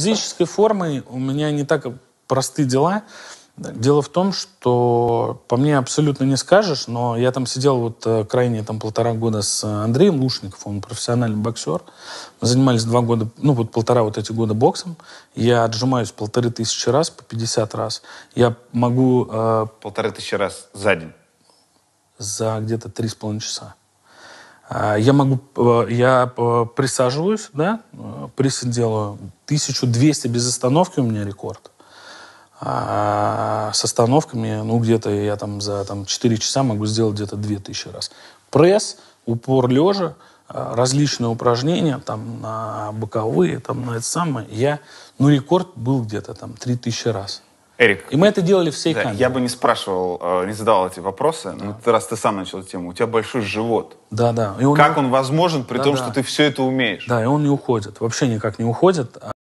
Физической формой у меня не так просты дела. Дело в том, что по мне абсолютно не скажешь, но я там сидел вот э, крайне там полтора года с э, Андреем Лушников, он профессиональный боксер. Мы занимались два года, ну вот полтора вот эти года боксом. Я отжимаюсь полторы тысячи раз, по 50 раз. Я могу... Э, полторы тысячи раз за день? За где-то три с половиной часа. А, я могу, э, я присаживаюсь, да, присед делаю 1200 без остановки у меня рекорд. А с остановками, ну, где-то я там за там, 4 часа могу сделать где-то 2000 раз. Пресс, упор лежа, а, различные упражнения, там, на боковые, там, на это самое. Я, ну, рекорд был где-то там 3000 раз. Эрик. И мы это делали всей да, камерой. Я бы не спрашивал, э, не задавал эти вопросы, да. но ты, раз ты сам начал эту тему, у тебя большой живот. Да, да. И он как не... он возможен, при да, том, да. что ты все это умеешь? Да, и он не уходит. Вообще никак не уходит.